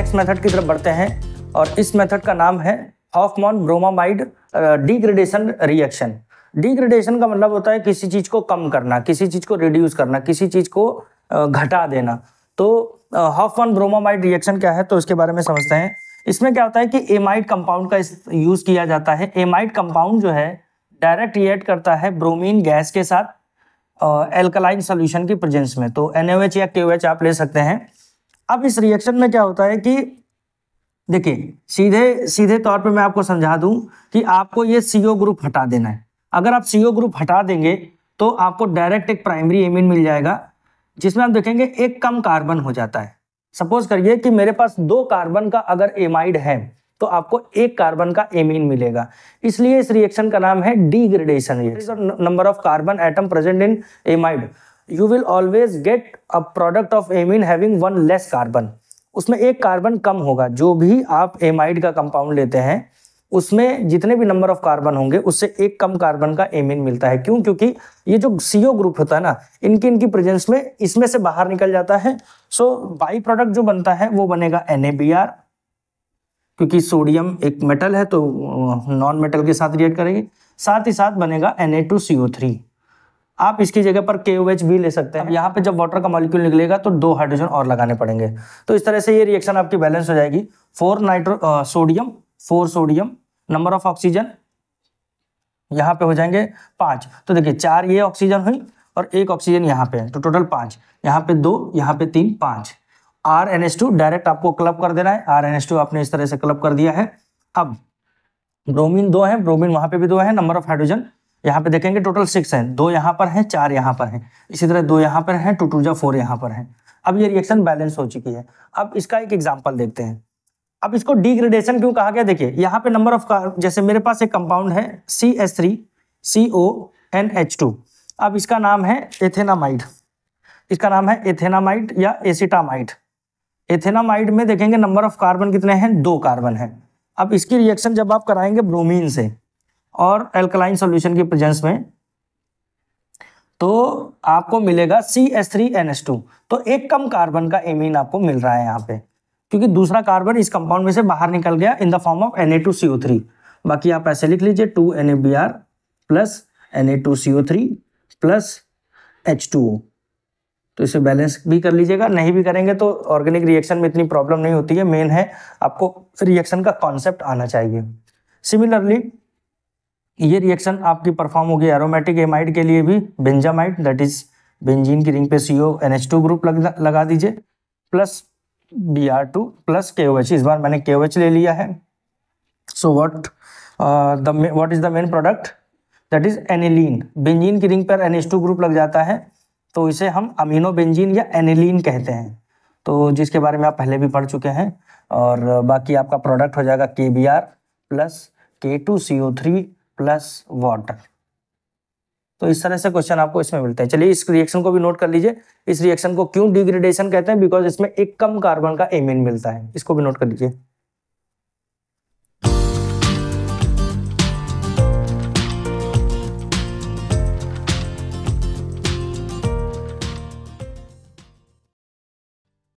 next method की तरफ बढ़ते हैं और इस मेथड का नाम है Hofmann bromamide degradation reaction degradation का मतलब होता है किसी चीज़ को कम करना किसी चीज़ को रिड्यूस करना किसी चीज़ को घटा देना तो हॉफमॉन ब्रोमामाइड रिएक्शन क्या है तो इसके बारे में समझते हैं इसमें क्या होता है कि एमाइड कंपाउंड का यूज़ किया जाता है एमाइड कंपाउंड जो है डायरेक्ट रिएक्ट करता है ब्रोमीन गैस के साथ एल्कलाइन सोल्यूशन की प्रेजेंस में तो एनओएच या के आप ले सकते हैं अब इस रिएक्शन में क्या होता है कि देखिए सीधे सीधे तौर पे मैं आपको समझा दूं कि आपको ये सीओ ग्रुप हटा देना है अगर आप सीओ ग्रुप हटा देंगे तो आपको डायरेक्ट एक प्राइमरी एमिन मिल जाएगा जिसमें आप देखेंगे एक कम कार्बन हो जाता है सपोज करिए कि मेरे पास दो कार्बन का अगर एमाइड है तो आपको एक कार्बन का एमीन मिलेगा इसलिए इस रिएक्शन का नाम है degradation reaction number of carbon atom present in amide you will always get a product of amine having one less carbon उसमें एक कार्बन कम होगा जो भी आप एमाइड का कंपाउंड लेते हैं उसमें जितने भी नंबर ऑफ कार्बन होंगे उससे एक कम कार्बन का एमिन मिलता है क्यों क्योंकि ये जो सीओ ग्रुप होता है ना इनकी इनकी प्रेजेंस में इसमें से बाहर निकल जाता है सो बाई प्रोडक्ट जो बनता है वो बनेगा एन क्योंकि सोडियम एक मेटल है तो नॉन मेटल के साथ रिएक्ट करेगी साथ ही साथ बनेगा N A two C O three आप इसकी जगह पर के भी ले सकते हैं यहाँ पे जब वाटर का मॉलिक्यूल निकलेगा तो दो हाइड्रोजन और लगाने पड़ेंगे तो इस तरह से ये रिएक्शन आपकी बैलेंस हो जाएगी four nitro sodium four sodium number of oxygen यहाँ पे हो जाएंगे पांच तो देखिए चार ये ऑक्सीजन हुई और एक ऑक्सीजन यहाँ पे है तो टोटल पांच यहाँ पे दो यहाँ पे तीन पांच R N S two direct आपको क्लब कर देना है आर एन एस टू आपने इस तरह से क्लब कर दिया है अब ब्रोमीन दो है ब्रोमीन वहां पे भी दो है नंबर ऑफ हाइड्रोजन यहाँ पे देखेंगे टोटल सिक्स है दो यहाँ पर है चार यहाँ पर है इसी तरह दो यहाँ पर है टू टू जा फोर यहाँ पर है अब ये रिएक्शन बैलेंस हो चुकी है अब इसका एक एग्जाम्पल देखते हैं अब इसको डिग्रेडेशन क्यों कहा गया देखिए यहाँ पे नंबर ऑफ कार जैसे मेरे पास एक कंपाउंड है C S three C O N H two अब इसका नाम है एथेनामाइड इसका नाम है एथेनामाइड या एसिटामाइड एथेनामाइड में देखेंगे नंबर ऑफ कार्बन कितने हैं दो कार्बन है अब इसकी रिएक्शन जब आप कराएंगे ब्रोमीन से और एल्कलाइन सॉल्यूशन की प्रेजेंस में तो आपको मिलेगा C S three N S two तो एक कम कार्बन का एमीन आपको मिल रहा है यहाँ पे क्योंकि दूसरा कार्बन इस कंपाउंड में से बाहर निकल गया in the form of N A two C O three बाकी आप ऐसे लिख लीजिए two N A B R plus N A two C O three plus H two O तो इसे बैलेंस भी कर लीजिएगा नहीं भी करेंगे तो ऑर्गेनिक रिएक्शन में इतनी प्रॉब्लम नहीं होती है मेन है आपको रिएक्शन का कॉन्सेप्ट आना चाहिए सिमिलरली ये रिएक्शन आपकी परफॉर्म होगी एरोमेटिक एमाइड के लिए भी बेंजामाइड दैट इज बेंजीन की रिंग पे C O N H two group लग, लगा दीजिए plus B R two plus K O H इस बार मैंने के ओ एच ले लिया है so what what is the main product that is aniline benzene की रिंग पर एन एच टू ग्रुप लग जाता है तो इसे हम अमीनो बेंजीन या एनिलीन कहते हैं तो जिसके बारे में आप पहले भी पढ़ चुके हैं और बाकी आपका प्रोडक्ट हो जाएगा K B R plus K two C O three plus water तो इस तरह से क्वेश्चन आपको इसमें मिलते हैं चलिए इस रिएक्शन को भी नोट कर लीजिए इस रिएक्शन को क्यों डिग्रेडेशन कहते हैं बिकॉज इसमें एक कम कार्बन का एमिन मिलता है इसको भी नोट कर लीजिए